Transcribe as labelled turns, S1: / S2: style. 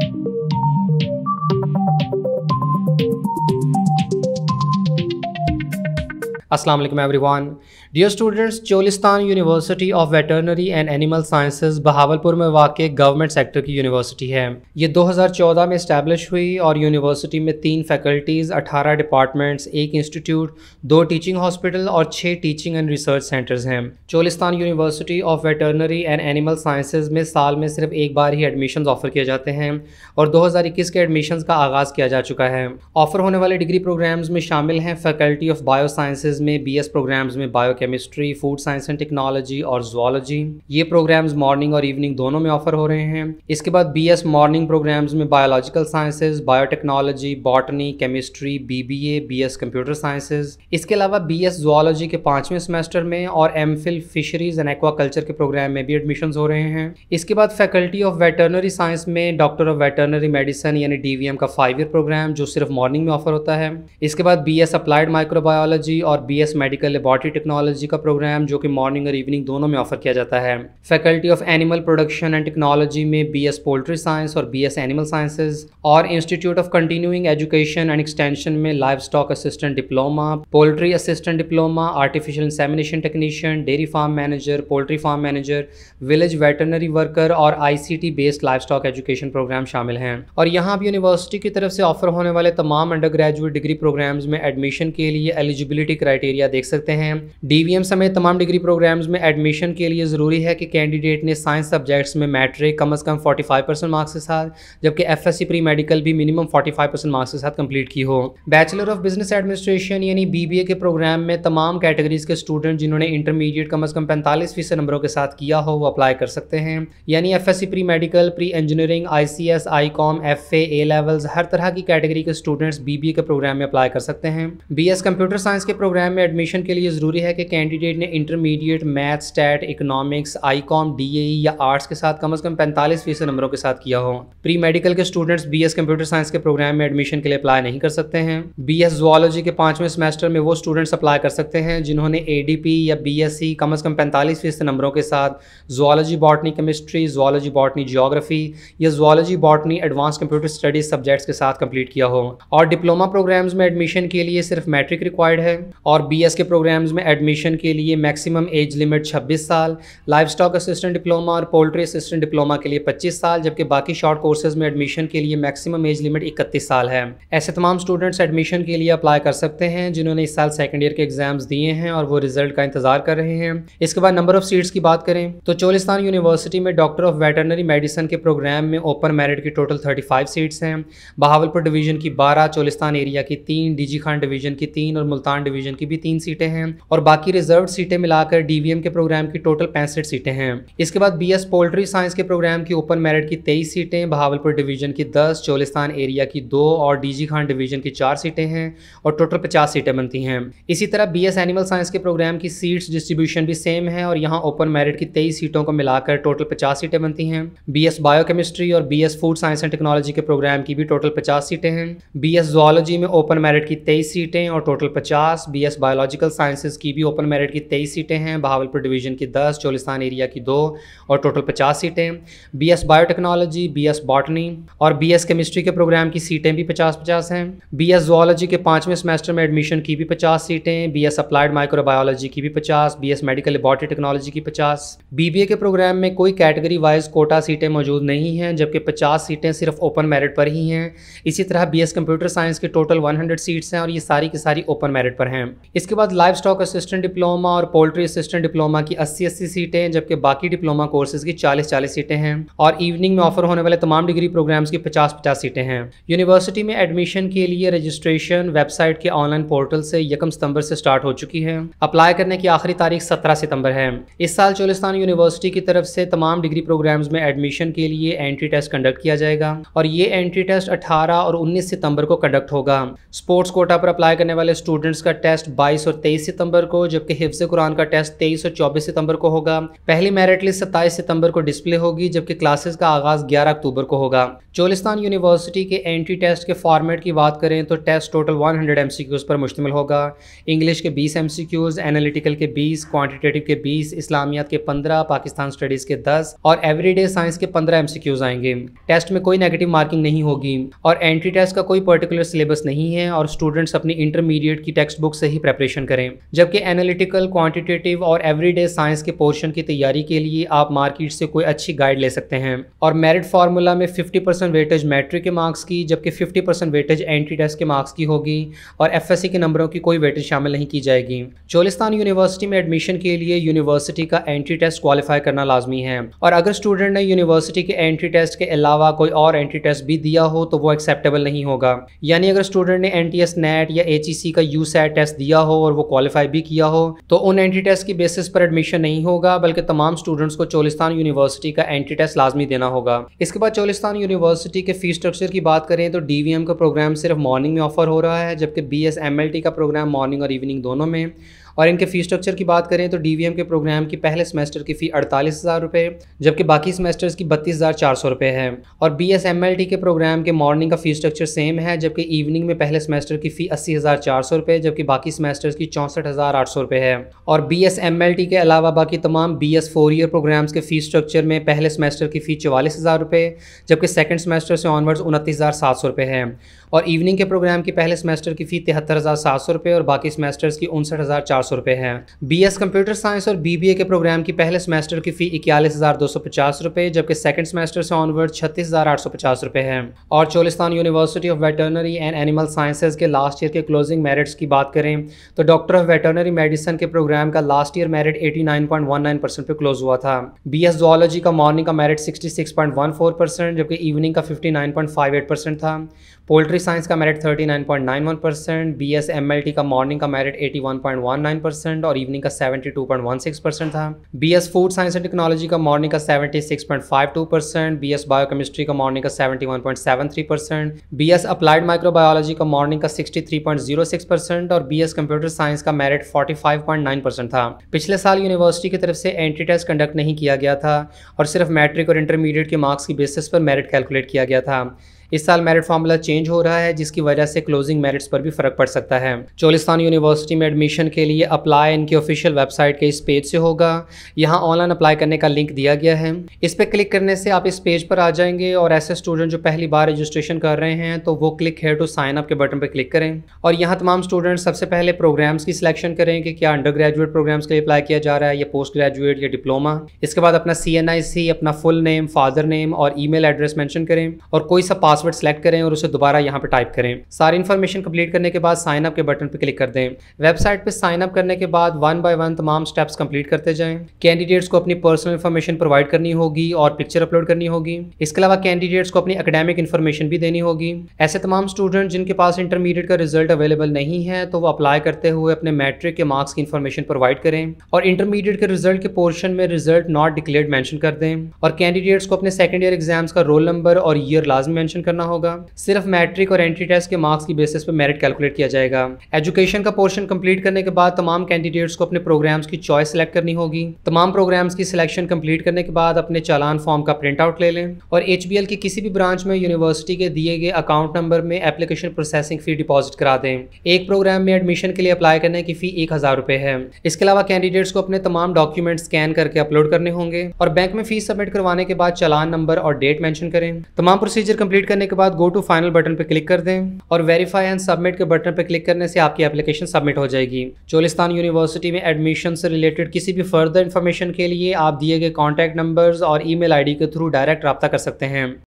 S1: you असलम everyone dear students Cholistan university of veterinary and animal sciences Bahawalpur में वाक़ government sector की यूनिवर्सिटी है ये 2014 में इस्टेब्लिश हुई और यूनिवर्सिटी में तीन फैकल्टीज़ 18 डिपार्टमेंट्स एक इंस्टीट्यूट दो टीचिंग हॉस्पिटल और छः टीचिंग एंड रिसर्च सेंटर्स हैं Cholistan university of veterinary and animal sciences में साल में सिर्फ एक बार ही एडमिशन ऑफ़र किए जाते हैं और दो के एडमिशन का आगाज़ किया जा चुका है ऑफ़र होने वाले डिग्री प्रोग्राम्स में शामिल हैं फैकल्टी ऑफ बायो साइंसेज में बी एस प्रोग्राम्स में biochemistry food science and technology और जोलॉजी ये प्रोग्राम्स मॉर्निंग और इवनिंग दोनों में ऑफर हो रहे हैं इसके बाद एस मॉर्निंग प्रोग्राम्स में biological sciences biotechnology botany chemistry B S computer sciences इसके अलावा बी एस जोलॉजी के पांचवें सेमेस्टर में और M Phil fisheries and aquaculture के प्रोग्राम में भी एडमिशन हो रहे हैं इसके बाद फैकल्टी ऑफ वेटरनरी साइंस में डॉक्टर ऑफ वेटरनरी मेडिसिन यानी डी वी एम का फाइव ईयर प्रोग्राम जो सिर्फ मॉर्निंग में ऑफर होता है इसके बाद बी एस अप्लाइड माइक्रोबायोलॉजी और बीएस मेडिकल लेबॉर्ट्री टेक्नोलॉजी का प्रोग्राम जो कि मॉर्निंग और इवनिंग दोनों में ऑफर किया जाता है faculty of animal production and technology में बीएस पोल्ट्री साइंस और बीएस एनिमल साइंसेज और institute of continuing education and extension में livestock assistant diploma poultry assistant diploma artificial semination technician dairy farm manager poultry farm manager village veterinary worker और T based livestock education programme शामिल हैं और यहाँ भी university की तरफ से ऑफर होने वाले तमाम अंडर ग्रेजुएट डिग्री प्रोग्राम्स में एडमिशन के लिए एलिजिबिलिटी क्राइटेरिया क्राइटेरिया देख सकते हैं डीवीएम समेत तमाम डिग्री प्रोग्राम्स में एडमिशन के लिए ज़रूरी है कि कैंडिडेट ने साइंस सब्जेक्ट्स में मैट्रिक कम अज़ कम 45 परसेंट मार्क्स के साथ जबकि एफएससी प्री मेडिकल भी मिनिमम 45 परसेंट मार्क्स के साथ कंप्लीट की हो बैचलर ऑफ बिजनेस एडमिनिस्ट्रेशन यानी बीबीए के प्रोग्राम में तमाम कैटेगरीज के स्टूडेंट जिन्होंने इंटरमीडिएट कम अज़ कम पैंतालीस फीसद नंबरों के साथ किया हो वो अप्लाई कर सकते हैं यानी F pre medical pre engineering I C S I com F A levels हर तरह की कैटेगरी के स्टूडेंट्स बीबीए के प्रोग्राम में अप्लाई कर सकते हैं बी एस कंप्यूटर साइंस के प्रोग्राम प्रोग्राम में एडमिशन के लिए ज़रूरी है कि कैंडिडेट ने intermediate math stat economics I com या आर्ट्स के साथ कम अज़ कम पैंतालीस फीसद नंबरों के साथ किया हो प्री मेडिकल के students B S computer science के प्रोग्राम में एडमिशन के लिए अप्लाई नहीं कर सकते हैं बी एस जोलॉजी के पाँचवें सेमेस्टर में वो स्टूडेंट्स अप्लाई कर सकते हैं जिन्होंने ए डी पी या बी एस सी कम अज़ कम पैंतालीस फीसद नंबरों के साथ zoology botany chemistry zoology botany geography या zoology botany advance computer studies subjects के साथ कंप्लीट किया हो और डिप्लोमा प्रोग्राम्स में एडमिशन के लिए सिर्फ मैट्रिक रिक्वायर्ड है और बीएस के प्रोग्राम्स में एडमिशन के लिए मैक्सिमम एज लिमिट 26 साल लाइफ स्टॉक असिस्टेंट डिप्लोमा और पोल्ट्री असिस्टेंट डिप्लोमा के लिए 25 साल जबकि बाकी शॉर्ट कोर्सेज में एडमिशन के लिए मैक्सिमम एज लिमिट 31 साल है ऐसे तमाम स्टूडेंट्स एडमिशन के लिए अप्लाई कर सकते हैं जिन्होंने इस साल सेकेंड ईयर के एग्जाम्स दिए हैं और वो रिजल्ट का इंतजार कर रहे हैं इसके बाद नंबर ऑफ सीट्स की बात करें तो चोलिस्तान यूनिवर्सिटी में डॉक्टर ऑफ वेटरनरी मेडिसिन के प्रोग्राम में ओपन मेरिट की टोटल थर्टी सीट्स हैं बहावलपुर डिवीजन की बारह चोलिस्तान एरिया की तीन डीजी खान डिवीजन की तीन और मुल्तान डिवीजन की भी तीन सीटें हैं और बाकी रिजर्व सीटें मिलाकर डीवीएम के प्रोग्राम की टोटल पैंसठ सीटें हैं इसके बाद बीएस पोल्ट्री साइंस के प्रोग्राम की ओपन मेरिट की तेईस सीटें भावलपुर डिवीजन की दस चोलिस्तान एरिया की दो और डीजी खान डिवीजन की चार सीटें हैं और टोटल पचास सीटें बनती हैं इसी तरह बी एनिमल साइंस के प्रोग्राम की सीट्स डिस्ट्रीब्यूशन भी सेम है और यहाँ ओपन मेरिट की तेईस सीटों को मिलाकर टोटल पचास सीटें बनती हैं बी एस बायोकेमिस्ट्री और B S food science and technology के प्रोग्राम की भी टोटल पचास सीटें हैं बी एस में ओपन मेरिट की तेईस सीटें और टोटल पचास बी एस बायोलॉजिकल साइंसेज की भी ओपन मेरिट की तेईस सीटें हैं बहावलपुर डिवीजन की दस चोलिस्तान एरिया की दो और टोटल पचास सीटें B S biotechnology B S botany और बी एस केमिस्ट्री के प्रोग्राम की सीटें भी पचास पचास हैं बी एस जोलॉजी के पाँचवें सेमेस्टर में एडमिशन की भी पचास सीटें बी एस अप्लाइड माइक्रोबायोलॉजी की भी पचास B S medical laboratory technology की पचास बी बी ए के प्रोग्राम में कोई कैटेगरी वाइज कोटा सीटें मौजूद नहीं हैं जबकि पचास सीटें सिर्फ ओपन मेरिट पर ही हैं इसी तरह बी एस कंप्यूटर साइंस के टोटल वन हंड्रेड सीट्स हैं और ये सारी की सारी ओपन मेरिट पर हैं इसके बाद लाइफ स्टॉक असिस्टेंट डिप्लोमा और पोल्ट्री असिस्टेंट डिप्लोमा की अस्सी अस्सी सीटें जबकि बाकी डिप्लोमा कोर्सेज की चालीस चालीस सीटें हैं और इवनिंग में ऑफर होने वाले तमाम डिग्री प्रोग्राम्स की पचास पचास सीटें हैं यूनिवर्सिटी में एडमिशन के लिए रजिस्ट्रेशन वेबसाइट के ऑनलाइन पोर्टल से यकम सितंबर से स्टार्ट हो चुकी है अप्लाई करने की आखिरी तारीख सत्रह सितंबर है इस साल चोलिस्तान यूनिवर्सिटी की तरफ से तमाम डिग्री प्रोग्राम्स में एडमिशन के लिए एंट्री टेस्ट कंडक्ट किया जाएगा और ये एंट्री टेस्ट अठारह और उन्नीस सितंबर को कंडक्ट होगा स्पोर्ट्स कोटा पर अप्लाई करने वाले स्टूडेंट्स का टेस्ट 22 और 23 सितंबर को जबकि हिफ्ज कुरान का टेस्ट 23 और 24 सितंबर को होगा पहली मेरिट लिस्ट 27 सितंबर को डिस्प्ले होगी जबकि क्लासेस का आगाज 11 अक्टूबर को होगा चोलिस्तान यूनिवर्सिटी के एंट्री टेस्ट के फॉर्मेट की बात करें तो टेस्ट टोटल 100 हंड्रेड पर मुश्तमिल होगा इंग्लिश के बीस एम एनालिटिकल के बीस क्वान्टिटेटिव के बीस इस्लामियात के पंद्रह पाकिस्तान स्टडीज के दस और एवरी साइंस के पंद्रह एम आएंगे टेस्ट में कोई नेगेटिव मार्किंग नहीं होगी और एंट्री टेस्ट का कोई पर्टिकुलर सिलेबस नहीं है और स्टूडेंट्स अपनी इंटरमीडिएट की टेक्स्ट बुक से ही की प्रेपरेशन करें जबकि एनालिटिकल क्वांटिटेटिव और एवरीडे साइंस के पोर्शन की तैयारी के लिए आप मार्केट से कोई अच्छी गाइड ले सकते हैं और मेरिट फार्मूला में 50 परसेंट वेटेज मैट्रिक के मार्क्स की जबकि 50 परसेंट वेटेज एंट्री टेस्ट के मार्क्स की होगी और एफ के नंबरों की कोई वेटेज शामिल नहीं की जाएगी चोलिस्तान यूनिवर्सिटी में एडमिशन के लिए यूनिवर्सिटी का एंट्री टेस्ट क्वालिफाई करना लाजमी है और अगर स्टूडेंट ने यूनिवर्सिटी के एंट्री टेस्ट के अलावा कोई और एंट्री टेस्ट भी दिया हो तो वो एक्सेप्टेबल नहीं होगा यानी अगर स्टूडेंट ने एन टी एस नेट या एच ई सी का यू सैट टेस्ट दिया किया हो और वो क्वालिफाई भी किया हो तो उन एंट्री टेस्ट की बेसिस पर एडमिशन नहीं होगा बल्कि तमाम स्टूडेंट्स को चोलिस्तान यूनिवर्सिटी का एंट्री टेस्ट लाजमी देना होगा इसके बाद चोलिस्तान यूनिवर्सिटी के फीस स्ट्रक्चर की बात करें तो डी का प्रोग्राम सिर्फ मॉर्निंग में ऑफर हो रहा है जबकि बी का प्रोग्राम मॉर्निंग और इवनिंग दोनों में और इनके फ़ी स्ट्रक्चर की बात करें तो डी के प्रोग्राम की पहले सेमेस्टर की फ़ी अड़तालीस हज़ार रुपये जबकि बाकी सेमेस्टर्स की बत्तीस हज़ार चार सौ रुपये है और B S M L T के प्रोग्राम के मॉर्निंग का फ़ी स्ट्रक्चर सेम है जबकि इवनिंग में पहले सेमेस्टर की फ़ी अस्सी हज़ार चार सौ रुपये जबकि बाकी सेमेस्टर्स की चौंसठ हज़ार आठ सौ रुपये है और B S M L T के अलावा बाकी तमाम B S four year programmes के फ़ी स्ट्रक्चर में पहले सेमेस्टर की फ़ी चवालीस हज़ार रुपये जबकि सेकेंड सेमेस्टर से ऑनवर्ड्स उनतीस हज़ार सात सौ रुपये है और इवनिंग के प्रोग्राम की पहले सेमेस्टर की फ़ी तिहत्तर हज़ार सात सौ रुपये और बाकी सेमेस्टर्स की उनसठ हज़ार चार चार सौ रुपये है बी एस कंप्यूटर साइंस और बी बी ए के प्रोग्राम की पहले सेमेस्टर की फी इक्यालीस हज़ार दो सौ पचास रुपये जबकि सेकंड सेमेस्टर से ऑनवर्ड छत्तीस हज़ार आठ सौ पचास रुपये है और Cholistan university of veterinary and animal sciences के लास्ट ईयर के क्लोजिंग मेरिट्स की बात करें तो डॉक्टर ऑफ वेटरनरी मेडिसिन के प्रोग्राम का last year merit eighty nine point one nine percent पे क्लोज हुआ था बी एस जोलॉजी का मॉर्निंग का merit sixty six point one four percent जबकि इवनिंग का fifty nine point five eight percent था पोल्ट्री साइंस का merit thirty nine point nine one percent B S M L T का morning का merit eighty one point one nine nine percent और evening का seventy two point one six percent था B S food science and technology का morning का seventy six point five two percent B S biochemistry का morning का seventy one point seven three percent B S applied microbiology का morning का sixty three point zero six percent और B S computer science का merit forty five point nine percent था पिछले साल university की तरफ से एंट्री टेस्ट कंडक्ट नहीं किया गया था और सिर्फ मैट्रिक और इंटरमीडिएट के मार्क्स की बेसिस पर मेरिट कैलकुलेट किया गया था इस साल मेरिट फार्मूला चेंज हो रहा है जिसकी वजह से क्लोजिंग मेरिट्स पर भी फर्क पड़ सकता है चोलिस्तान यूनिवर्सिटी में एडमिशन के लिए अप्लाई इनकी ऑफिशियल वेबसाइट के इस पेज से होगा यहाँ ऑनलाइन अप्लाई करने का लिंक दिया गया है इस पर क्लिक करने से आप इस पेज पर आ जाएंगे और ऐसे स्टूडेंट जो पहली बार रजिस्ट्रेशन कर रहे हैं तो वो click here to sign up के बटन पर क्लिक करें और यहाँ तमाम स्टूडेंट सबसे पहले प्रोग्राम्स की सिलेक्शन करें कि क्या अंडर ग्रेजुएट प्रोग्राम्स के लिए अप्लाई किया जा रहा है या पोस्ट ग्रेजुएट या डिप्लोमा इसके बाद अपना सी अपना फुल नेम फादर नेम और ई एड्रेस मैंशन करें और कोई सा पास पासवर्ड सेलेक्ट करें और उसे दोबारा यहाँ पर टाइप करें सारी इन्फॉर्मेशन कंप्लीट करने के बाद साइन अप के बटन पर क्लिक कर दें वेबसाइट पर साइन अप करने के बाद वन बाय वन तमाम स्टेप्स कंप्लीट करते जाएं कैंडिडेट्स को अपनी पर्सनल इन्फॉर्मेशन प्रोवाइड करनी होगी और पिक्चर अपलोड करनी होगी इसके अलावा कैंडिडेट्स को अपनी अकेडेमिक इन्फॉर्मेशन भी देनी होगी ऐसे तमाम स्टूडेंट जिनके पास इंटरमीडिएट का रिजल्ट अवेलेबल नहीं है तो वो अप्लाई करते हुए अपने मैट्रिक के मार्क्स की इन्फॉर्मेशन प्रोवाइड करें और इंटरमीडिएट के रिजल्ट के पोर्शन में रिजल्ट नॉट डिक्लेयर्ड मेंशन कर दें और कैंडिडेट्स को अपने सेकेंड ईयर एग्जाम्स का रोल नंबर और ईयर लाजमी मेंशन करना होगा सिर्फ मैट्रिक और एंट्री टेस्ट के मार्क्स की बेसिस पर मेरिट कैलकुलेट किया जाएगा एजुकेशन का पोर्शन कंप्लीट करने के बाद तमाम कैंडिडेट्स को अपने प्रोग्राम्स की चॉइस सेलेक्ट करनी होगी तमाम प्रोग्राम्स की सिलेक्शन कंप्लीट करने के बाद अपने चालान फॉर्म का प्रिंट आउट ले लें और एच बी की किसी भी ब्रांच में यूनिवर्सिटी के दिए गए अकाउंट नंबर में एप्लीकेशन प्रोसेसिंग फी डिपॉजिट करा दें एक प्रोग्राम में एडमिशन के लिए अप्लाई करने की फी एक हज़ार रुपये है इसके अलावा कैंडिडेट्स को अपने तमाम डॉक्यूमेंट स्कैन करके अपलोड करने होंगे और बैंक में फीस सबमिट करवाने के बाद चालान नंबर और डेट मैंशन करें तमाम प्रोसीजर कंप्लीट करने के बाद गो टू फाइनल बटन पर क्लिक कर दें और वेरीफाई एंड सबमिट के बटन पर क्लिक करने से आपकी एप्लीकेशन सबमिट हो जाएगी चोलिस्तान यूनिवर्सिटी में एडमिशन से रिलेटेड किसी भी फर्दर इन्फॉर्मेशन के लिए आप दिए गए कॉन्टैक्ट नंबर्स और ई मेल के थ्रू डायरेक्ट रब्ता कर सकते हैं